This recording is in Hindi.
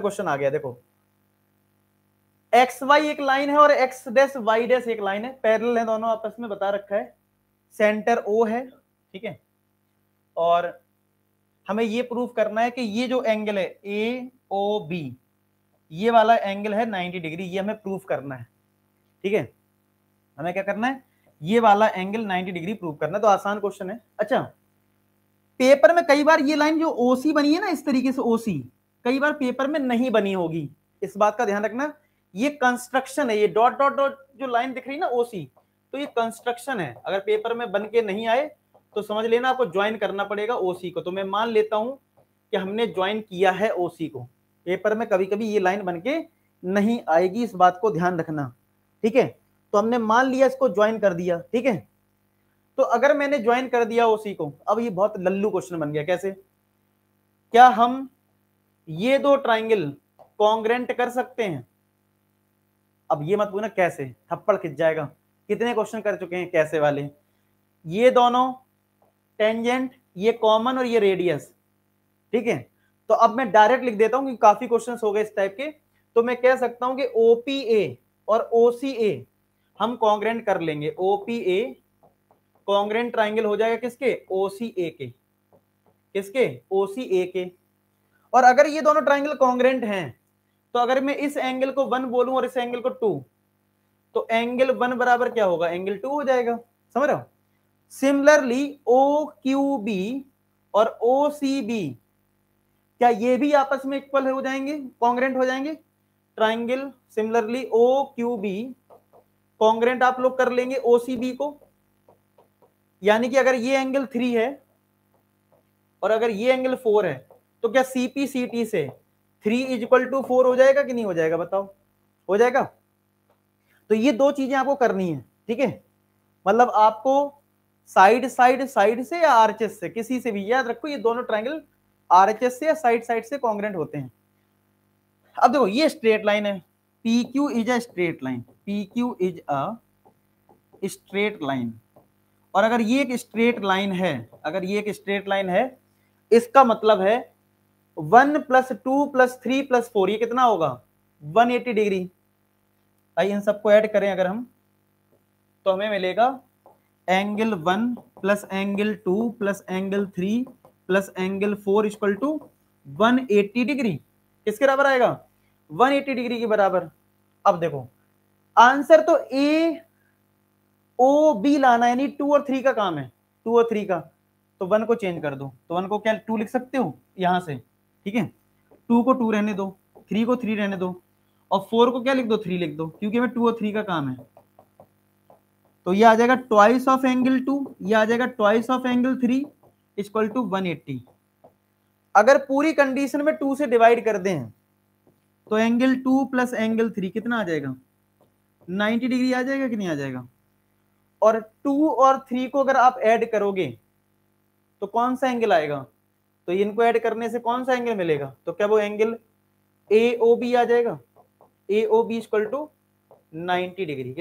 क्वेश्चन आ गया देखो एक्स वाई एक लाइन है और एक्स डेस वाई डेस एक लाइन है पैरल है दोनों आपस में बता रखा है सेंटर ओ है ठीक है और हमें ये प्रूफ करना है कि ये जो एंगल है ए ओ बी ये वाला एंगल है 90 डिग्री ये हमें प्रूफ करना है ठीक है हमें क्या करना है ये वाला एंगल 90 डिग्री प्रूफ करना है तो आसान क्वेश्चन है अच्छा पेपर में कई बार ये लाइन जो ओसी बनी है ना इस तरीके से ओसी कई बार पेपर में नहीं बनी होगी इस बात का ध्यान रखना ये कंस्ट्रक्शन है ये डॉट डॉट डॉट जो लाइन दिख रही है ना ओसी तो ये कंस्ट्रक्शन है अगर पेपर में बन के नहीं आए तो समझ लेना आपको ज्वाइन करना पड़ेगा ओसी को तो मैं मान लेता हूं कि हमने ज्वाइन किया है ओसी को पेपर में कभी कभी ये लाइन बन के नहीं आएगी इस बात को ध्यान रखना ठीक है तो हमने मान लिया इसको ज्वाइन कर दिया ठीक है तो अगर मैंने ज्वाइन कर दिया ओसी को अब ये बहुत लल्लू क्वेश्चन बन गया कैसे क्या हम ये दो ट्राइंगल कॉन्ग्रेंट कर सकते हैं अब ये मत पूछना कैसे थप्पड़ खिंच जाएगा कितने क्वेश्चन कर चुके हैं कैसे वाले ये दोनों टेंजेंट ये कॉमन और ये रेडियस ठीक है तो अब मैं डायरेक्ट लिख देता हूं कि काफी क्वेश्चन हो गए इस टाइप के तो मैं कह सकता हूं कि ओपीए और ओसीए हम कॉन्ग्रेंट कर लेंगे ओपीए कॉन्ग्रेंट ट्राइंगल हो जाएगा किसके ओसीए के किसके ओसीए के और अगर ये दोनों ट्राइंगल कॉन्ग्रेंट हैं तो अगर मैं इस एंगल को वन बोलूं और इस एंगल को टू तो एंगल वन बराबर क्या होगा एंगल टू हो जाएगा समझ रहे हो सिमिलरली ओ क्यू बी और ओ सी बी क्या ये भी आपस में इक्वल हो जाएंगे कॉन्ग्रेंट हो जाएंगे triangle similarly O Q B congruent आप लोग कर लेंगे ओ सी बी को यानी कि अगर ये एंगल थ्री है और अगर ये एंगल फोर है तो क्या सीपी सी टी से three is equal to four हो जाएगा कि नहीं हो जाएगा बताओ हो जाएगा तो ये दो चीजें आपको करनी है ठीक है मतलब आपको साइड साइड साइड से या आरएचएस से किसी से भी याद रखो ये दोनों एच आरएचएस से या साइड साइड से कॉन्ग्रेंट होते हैं अब देखो ये स्ट्रेट लाइन है P Q is a straight line P Q is a straight line और अगर ये एक स्ट्रेट लाइन है अगर ये एक स्ट्रेट लाइन है इसका मतलब है one plus two plus three plus four ये कितना होगा 180 डिग्री आइए इन सबको ऐड करें अगर हम तो हमें मिलेगा angle one plus angle two plus angle three plus angle four equal to one eighty degree किसके बराबर आएगा 180 डिग्री के बराबर अब देखो आंसर तो ए ओ बी लाना यानी टू और थ्री का काम है टू और थ्री का तो वन को चेंज कर दो तो वन को क्या टू लिख सकते हो यहां से ठीक है टू को टू रहने दो थ्री को थ्री रहने दो और फोर को क्या लिख दो थ्री लिख दो क्योंकि हमें टू और थ्री का काम है तो ये आ जाएगा ट्वाइस ऑफ एंगल टू ये आ जाएगा twice of angle three is equal to one eighty अगर पूरी कंडीशन में टू से डिवाइड कर दें तो angle two plus angle three कितना आ जाएगा नाइन्टी डिग्री आ जाएगा कि नहीं आ जाएगा और टू और थ्री को अगर आप ऐड करोगे तो कौन सा एंगल आएगा तो इनको ऐड करने से कौन सा एंगल मिलेगा तो क्या वो एंगल ए ओ बी आ जाएगा A O B equal to ninety degree